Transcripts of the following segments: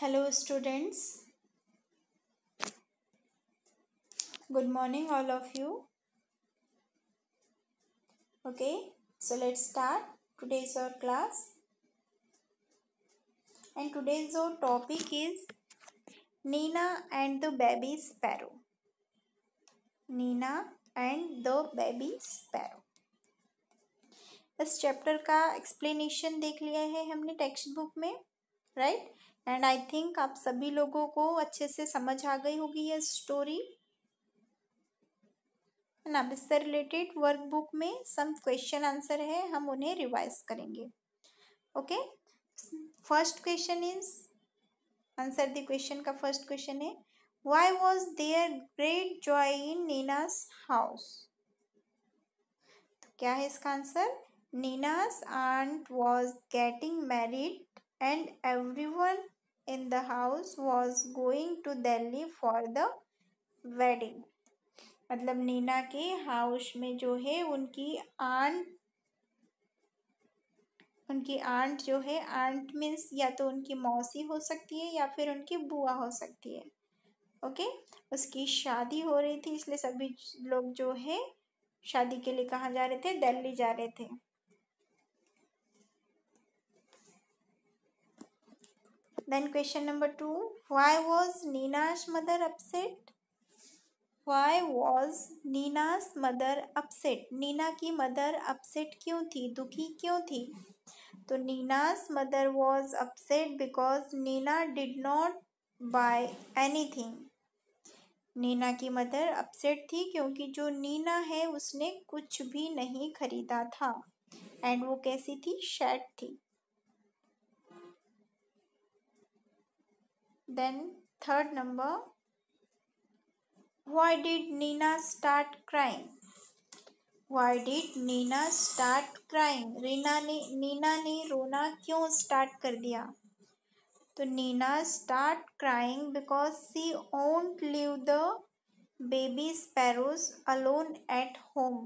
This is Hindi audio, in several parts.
Hello students good morning all of you okay so let's start today is our class and today is our topic is Nina and the baby sparrow Nina and the baby sparrow इस चैप्टर का एक्सप्लेनेशन देख लिया है हमने टेक्स्ट बुक में right right? And I think आप सभी लोगों को अच्छे से समझ आ गई होगी ये स्टोरी एंड अब इससे रिलेटेड वर्कबुक में सम क्वेश्चन आंसर है हम उन्हें रिवाइज करेंगे okay first question is answer the question का फर्स्ट क्वेश्चन है why was there great joy in Nina's house तो क्या है इसका answer Nina's aunt was getting married and everyone in the house was going to delhi for the wedding मतलब नीना के हाउस में जो है उनकी आंट उनकी आंट जो है आंट मीन्स या तो उनकी मौसी हो सकती है या फिर उनकी बुआ हो सकती है ओके उसकी शादी हो रही थी इसलिए सभी लोग जो है शादी के लिए कहाँ जा रहे थे दिल्ली जा रहे थे then question number 2 why was nina's mother upset why was nina's mother upset nina ki mother upset kyun thi dukhi kyun thi to नीनास mother was upset because Neena did not buy anything Neena की मदर अपसेट थी क्योंकि जो नीना है उसने कुछ भी नहीं खरीदा था एंड वो कैसी थी शैट थी Then third number, why did Nina start crying? Why did Nina start crying? rina ne nina ne rona kyon start कर दिया तो nina start crying because she won't leave the baby sparrows alone at home.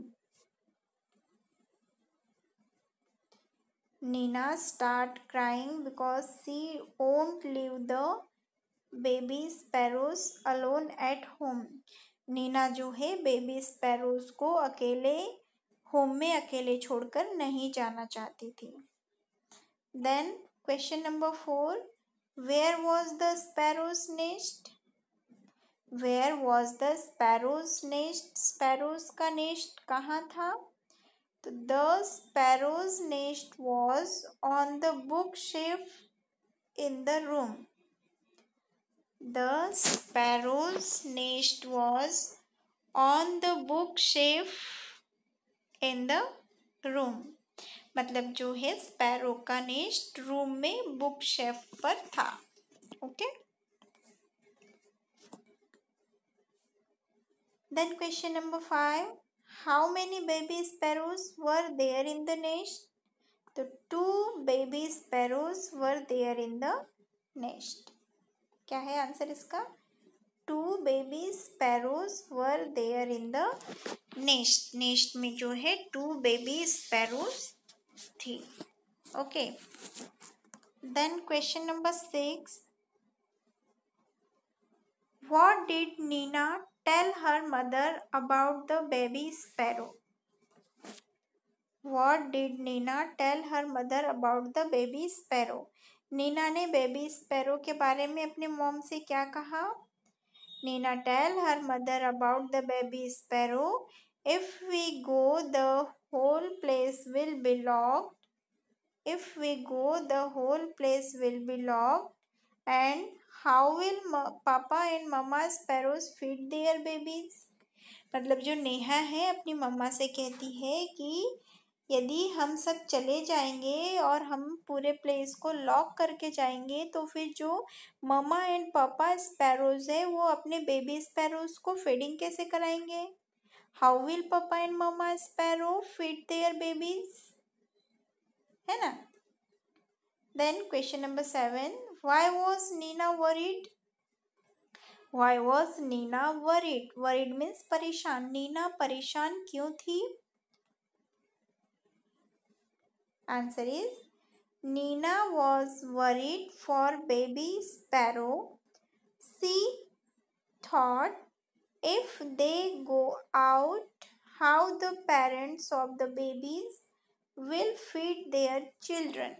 Nina start crying because she won't leave the baby sparrows alone at home Nina जो है बेबी स्पैरोज को अकेले होम में अकेले छोड़कर नहीं जाना चाहती थी then question number four where was the sparrow's nest where was the sparrow's nest sparrows का नेस्ट कहाँ था तो the sparrow's nest was on the book shelf in the room The sparrow's nest was on the bookshelf in the room. मतलब जो है स्पैरो का नेस्ट रूम में बुक शेफ पर था okay then question number five how many baby sparrows were there in the nest तो two baby sparrows were there in the nest क्या है आंसर इसका two baby sparrows were there in the nest nest में जो है टू बेबी स्पैरोज थी okay then question number six what did Nina tell her mother about the baby sparrow what did Nina tell her mother about the baby sparrow Nina ने बेबी स्पैरो के बारे में अपने मॉम से क्या कहा Nina tell her mother about the baby sparrow if we go the whole place will be lock if we go the whole place will be lock and how will papa and mama sparrows feed their babies मतलब जो नेहा है अपनी मम्मा से कहती है कि यदि हम सब चले जाएंगे और हम पूरे प्लेस को लॉक करके जाएंगे तो फिर जो ममा एंड पापा स्पैरोज है वो अपने बेबी स्पैरोज को फीडिंग कैसे कराएंगे how will papa and mama sparrow feed their babies है ना then question number seven why was Nina worried why was nina worried worried means परेशान नीना परेशान क्यों थी Answer is Nina was worried for baby sparrow. She thought if they go out, how the parents of the babies will feed their children.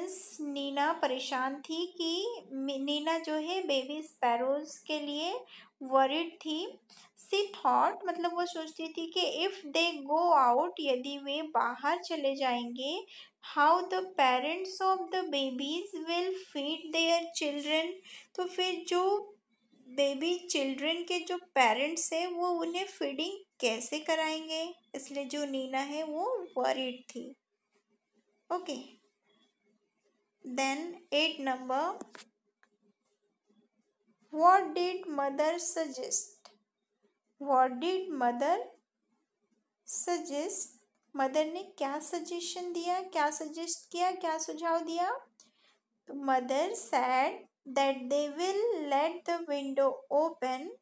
Neena परेशान थी कि नीना जो है बेबी स्पैरोज के लिए वरिड थी सी थॉट मतलब वो सोचती थी कि इफ़ दे गो आउट यदि वे बाहर चले जाएंगे how the parents of the babies will feed their children तो फिर जो बेबी चिल्ड्रन के जो पेरेंट्स हैं वो उन्हें फीडिंग कैसे कराएंगे इसलिए जो नीना है वो वरिड थी okay okay. Then eight number. What did mother suggest? What did mother suggest? Mother ne kya suggestion diya? Kya suggest kiya? Kya sujhao diya? Mother said that they will let the window open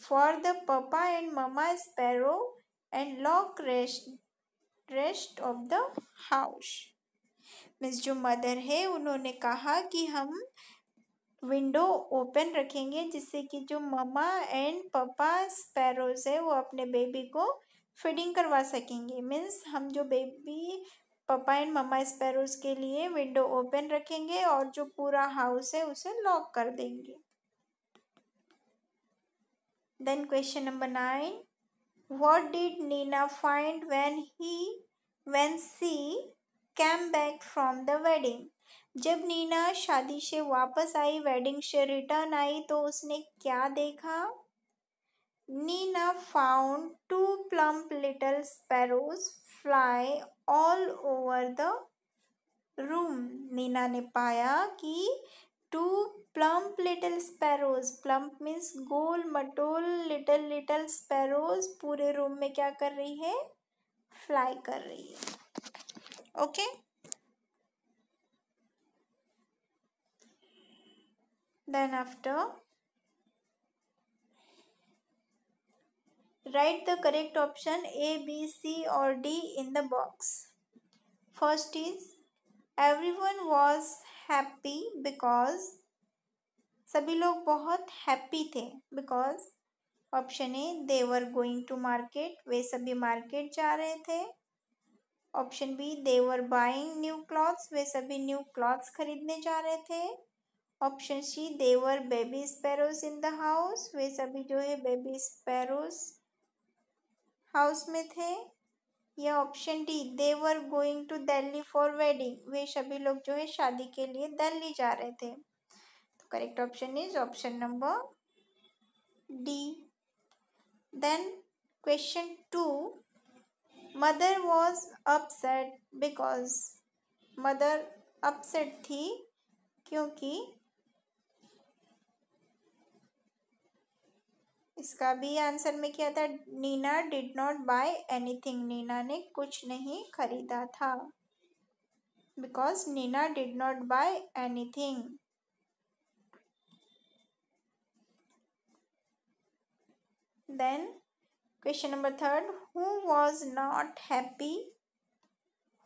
for the papa and mama sparrow and lock rest, rest of the house. Means जो मदर है उन्होंने कहा कि हम विंडो ओपन रखेंगे जिससे कि जो ममा एंड पापा स्पैरोज है वो अपने बेबी को फीडिंग करवा सकेंगे मीन्स हम जो बेबी पापा एंड ममा स्पैरोज के लिए विंडो ओपन रखेंगे और जो पूरा हाउस है उसे लॉक कर देंगे then question number nine what did Nina find when he when she came back from the wedding जब नीना शादी से वापस आई वेडिंग से रिटर्न आई तो उसने क्या देखा Nina found two plump little sparrows fly all over the room Nina ने पाया कि two plump little sparrows plump means गोल मटोल लिटल लिटल स्पैरोज पूरे रूम में क्या कर रही है फ्लाई कर रही है okay then after write the correct option A B C और D in the box first is everyone was happy because सभी लोग बहुत हैप्पी थे because option A they were going to market वे सभी मार्केट जा रहे थे option B they were buying new clothes वे सभी न्यू क्लॉथ्स खरीदने जा रहे थे option C they were baby sparrows in the house वे सभी जो है बेबी स्पैरोज हाउस में थे या option D they were going to Delhi for wedding वे सभी लोग जो है शादी के लिए दिल्ली जा रहे थे तो correct option is option number D then question two mother was upset because mother upset थी क्योंकि इसका भी आंसर में क्या था Nina did not buy anything Nina ने कुछ नहीं खरीदा था because Nina did not buy anything then question number third who was not happy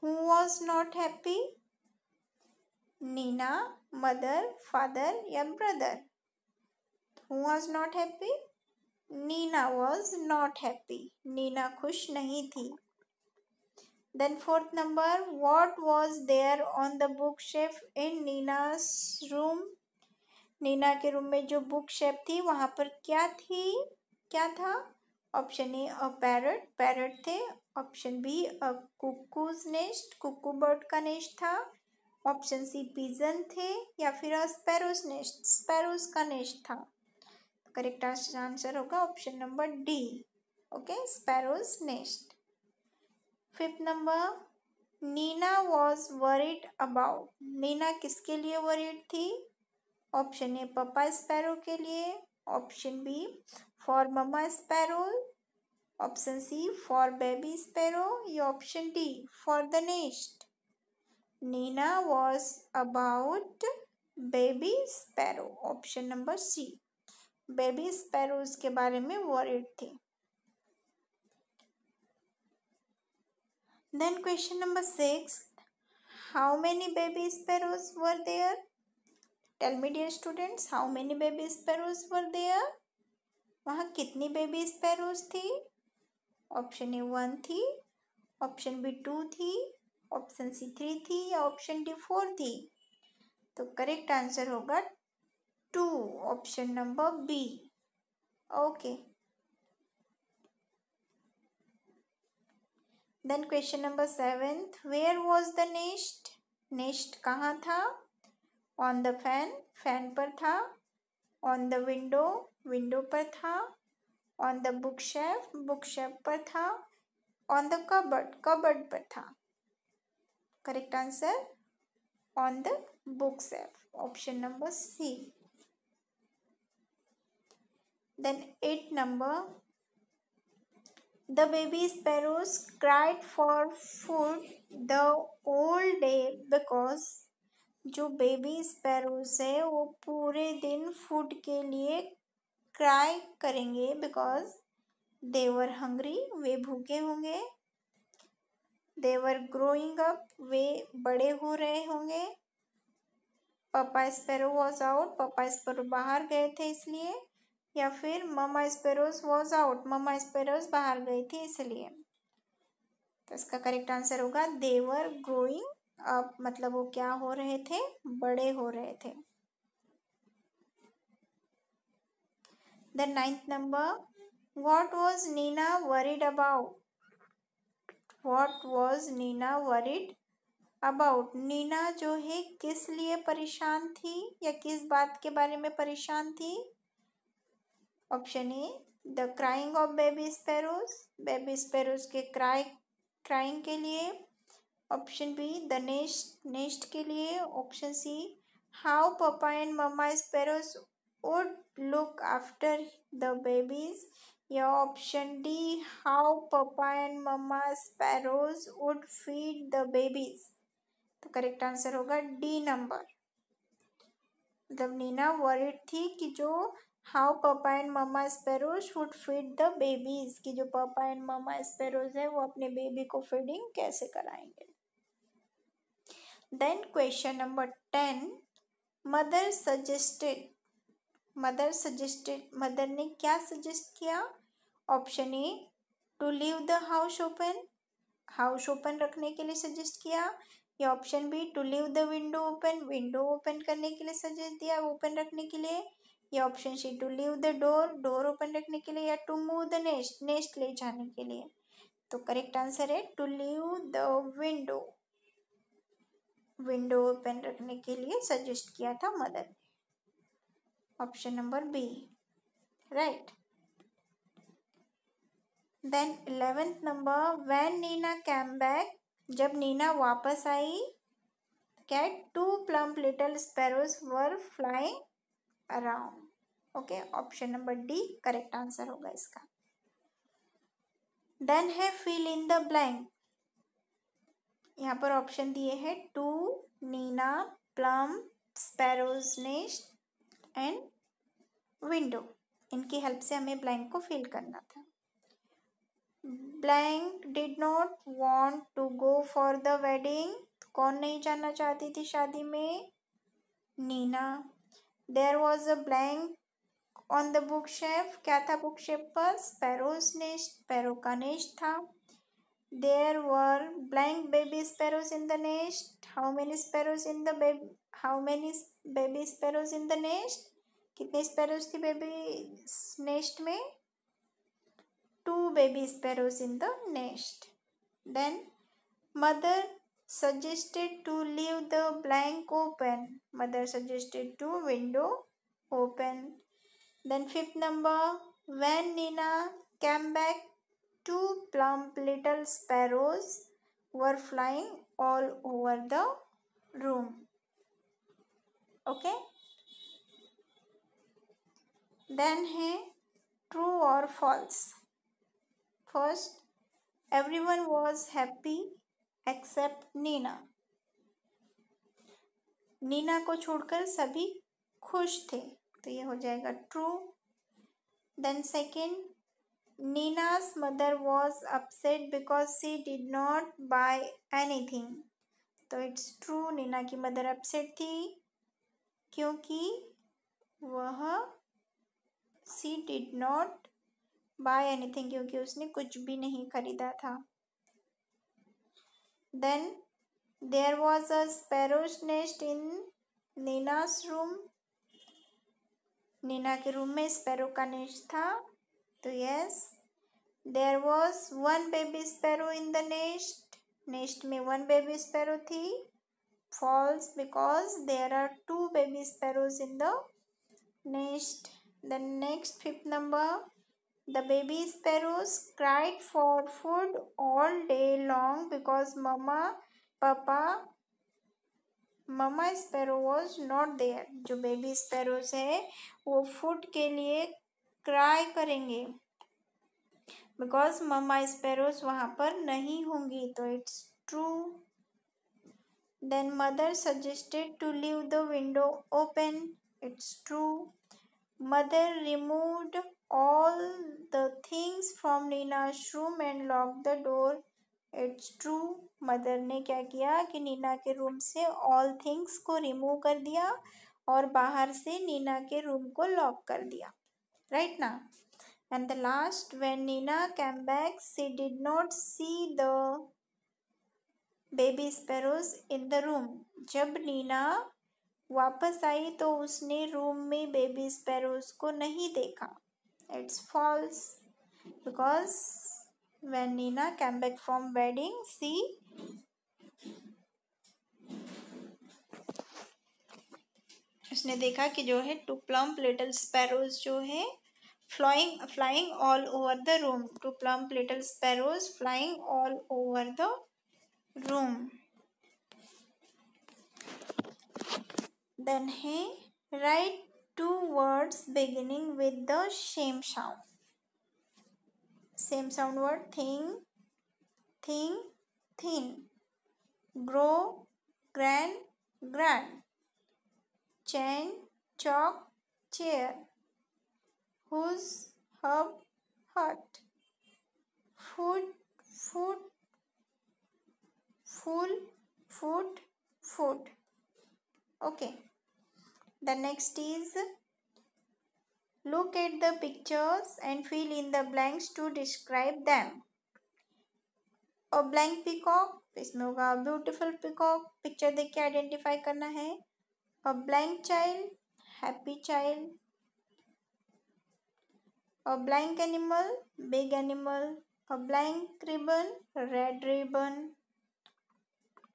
who was not happy Nina mother father या brother who was not happy Nina was not happy Neena खुश नहीं थी then fourth number what was there on the book shelf in Nina room Nina के रूम में जो बुक शेफ थी वहाँ पर क्या थी क्या था option A a parrot parrot थे option B a cuckoo's nest cuckoo bird का नेस्ट था ऑप्शन सी पिजन थे या फिर अ नेस्ट स्पैरोज का नेस्ट था तो करेक्ट आंसर होगा option number D okay sparrow's nest fifth number Nina was worried about Nina किसके लिए वरीड थी ऑप्शन ए पपा स्पैरो के लिए option B for mama sparrow option C for baby sparrow या option D for the nest Nina was about baby sparrow option number C baby sparrows के बारे में वॉरिड थे then question number six how many baby sparrows were there tell me dear students how many baby sparrows were there वहाँ कितनी बेबी स्पैरोज थी ऑप्शन ए वन थी ऑप्शन बी टू थी ऑप्शन सी थ्री थी या ऑप्शन डी फोर थी तो करेक्ट आंसर होगा two option number B okay then question number seventh where was the nest nest कहाँ था ऑन द फैन फैन पर था ऑन द विंडो विंडो पर था on the book shelf book shelf पर था ऑन द कबर्ड कबर्ड पर था correct answer on the book shelf option number C then eight number the baby sparrows cried for food the whole day because जो बेबी स्पैरोज है वो पूरे दिन फूड के लिए क्राई करेंगे बिकॉज देवर हंग्री वे भूखे होंगे देवर ग्रोइंग अप वे बड़े हो रहे होंगे papa sparrow was out papa sparrow बाहर गए थे इसलिए या फिर mama sparrows was out mama sparrows बाहर गए थे इसलिए तो इसका करेक्ट आंसर होगा देवर ग्रोइंग अप मतलब वो क्या हो रहे थे बड़े हो रहे थे The ninth number. What was Nina worried about? What was Nina worried about Nina जो है किस लिए परेशान थी या किस बात के बारे में परेशान थी option A the crying of baby sparrows baby sparrows के क्राई क्राइंग के लिए option B the nest nest के लिए option C how papa and mama sparrows would look after the babies? Your option D how papa and mama sparrows would feed the babies. तो करेक्ट आंसर होगा डी नंबर मतलब नीना वरिड थी कि जो how papa and mama sparrows would feed the babies कि जो पापा एंड मामा स्पेरोज है वो अपने बेबी को फीडिंग कैसे कराएंगे then question number ten mother suggested mother suggested mother ने क्या सजेस्ट किया option A to leave the house open house open रखने के लिए सजेस्ट किया या option B to leave the window open window open करने के लिए सजेस्ट दिया ओपन रखने के लिए या option C to leave the door door open रखने के लिए या to move the nest nest ले जाने के लिए तो करेक्ट आंसर है to leave the window window open रखने के लिए सजेस्ट किया था मदर ने option number B right then eleventh number when Nina came back जब नीना वापस आई cat two plump little sparrows were flying around okay option number D correct answer होगा इसका देन है फील इन द ब्लैंक यहाँ पर ऑप्शन दिए हैं two Nina plum sparrows nest and window इनकी हेल्प से हमें ब्लैंक को फिल करना था blank did not want to go for the wedding कौन नहीं जाना चाहती थी शादी में Nina there was a blank on the book shelf क्या था बुक शेफ पर स्पैरोज नेस्ट स्पैरो का नेस्ट था there were blank baby sparrows in the nest how many sparrows in the baby how many baby sparrows in the nest कितने स्पैरोज थी बेबी नेस्ट में two baby sparrows in the nest then mother suggested to leave the blank open mother suggested to window open then fifth number when Nina came back two plump little sparrows were flying all over the room okay then है ट्रू और false first everyone was happy except Nina Nina को छोड़कर सभी खुश थे तो ये हो जाएगा true then second Nina's mother was upset because she did not buy anything तो इट्स ट्रू नीना की मदर अपसेट थी क्योंकि वह she did not buy anything क्योंकि उसने कुछ भी नहीं खरीदा था then there was a sparrows nest in Nina's room Nina के रूम में स्पैरो का नेस्ट था तो yes there was one baby sparrow in the nest nest में वन बेबी स्पैरो थी false because there are two baby sparrows in the nest The next fifth number. The baby sparrows cried for food all day long because mama, papa, mama sparrow was not there जो बेबी स्पैरोज है वो फूड के लिए क्राई करेंगे बिकॉज ममा स्पैरोज वहाँ पर नहीं होंगी तो it's true then mother suggested to leave the window open it's true Mother removed all the things from Nina's room and locked the door. It's true mother ने क्या किया कि नीना के रूम से ऑल थिंग्स को रिमूव कर दिया और बाहर से नीना के रूम को लॉक कर दिया राइट ना and the last when Nina came back she did not see the baby sparrows in the room जब नीना वापस आई तो उसने रूम में बेबी स्पैरोज को नहीं देखा it's false because when Nina came back from wedding she उसने देखा कि जो है टू प्लम्प लिटल स्पैरोज जो है flying flying all over the room two plump little sparrows flying all over the room Then hey, write two words beginning with the same sound. Same sound word thing, thing, thin. Grow, grand, grand. Chain, chalk, chair. Whose, hub, hut. Food, food, full, food, food. okay the next is look at the pictures and fill in the blanks to describe them a blank peacock इसमें होगा ब्यूटिफुल पिकॉक पिक्चर देख के आइडेंटिफाई करना है a blank child happy child a blank animal big animal a blank ribbon red ribbon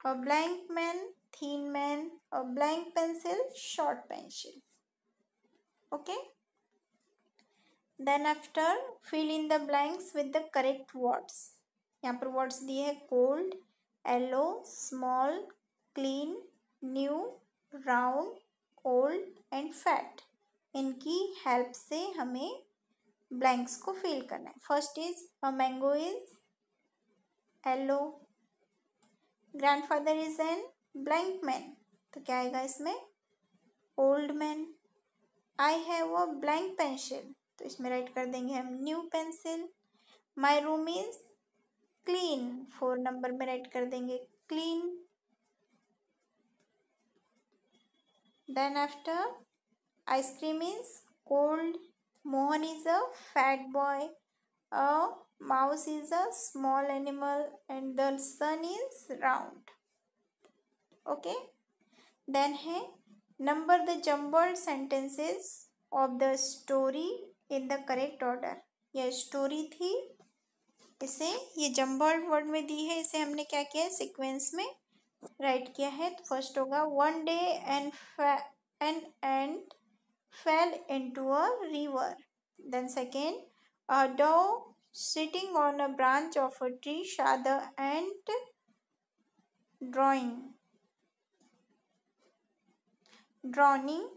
a blank man thin man blank pencil short pencil okay then after fill in the blanks with the correct words यहाँ पर words दिए हैं cold yellow small clean new round old and fat इनकी हेल्प से हमें ब्लैंक्स को फिल करना है first is mango is yellow grandfather is an blank man तो क्या आएगा इसमें ओल्ड मैन आई हैव वो ब्लैंक पेंसिल तो इसमें राइट कर देंगे हम new pencil my room is clean four number में राइट कर देंगे clean then after ice cream is cold Mohan is a fat boy mouse is a small animal and the sun is round okay okay then है number the jumbled sentences of the story in the correct order यह स्टोरी थी इसे ये जम्बल्ड वर्ड में दी है इसे हमने क्या किया है सिक्वेंस में राइट किया है तो फर्स्ट होगा one day and and and fell into a river. Then second, a dove sitting on a branch of a tree saw the ant drowning.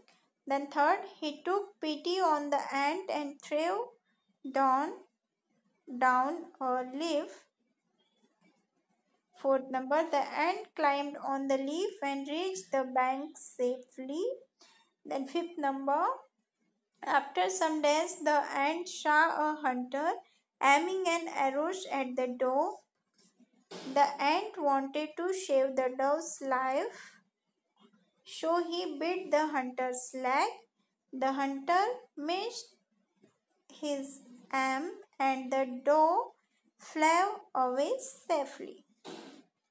Then third, he took pity on the ant and threw down, down a leaf. Fourth number, the ant climbed on the leaf and reached the bank safely. Then fifth number, after some days, the ant saw a hunter aiming an arrow at the dove. The ant wanted to save the dove's life. So he bit the hunter's leg. The hunter missed his arm and the dog flew away safely.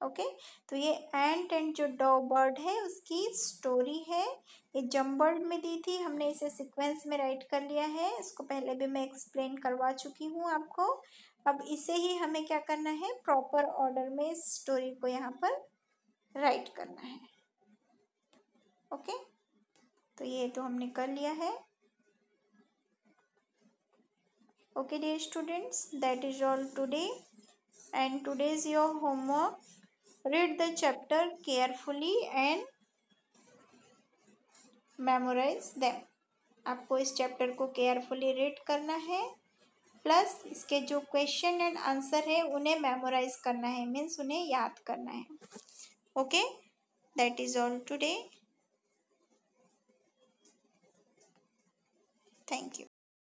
Okay okay? तो ये एंट एंड जो डॉ बर्ड है उसकी स्टोरी है ये जम्बर्ड में दी थी हमने इसे सीक्वेंस में राइट कर लिया है इसको पहले भी मैं एक्सप्लेन करवा चुकी हूँ आपको अब इसे ही हमें क्या करना है प्रॉपर ऑर्डर में इस स्टोरी को यहाँ पर राइट करना है ओके तो ये तो हमने कर लिया है okay day students that is all today and today is your homework read the chapter carefully and memorise them आपको इस चैप्टर को केयरफुली रीड करना है प्लस इसके जो क्वेश्चन एंड आंसर है उन्हें मेमोराइज करना है मीन्स उन्हें याद करना है okay that is all today Thank you.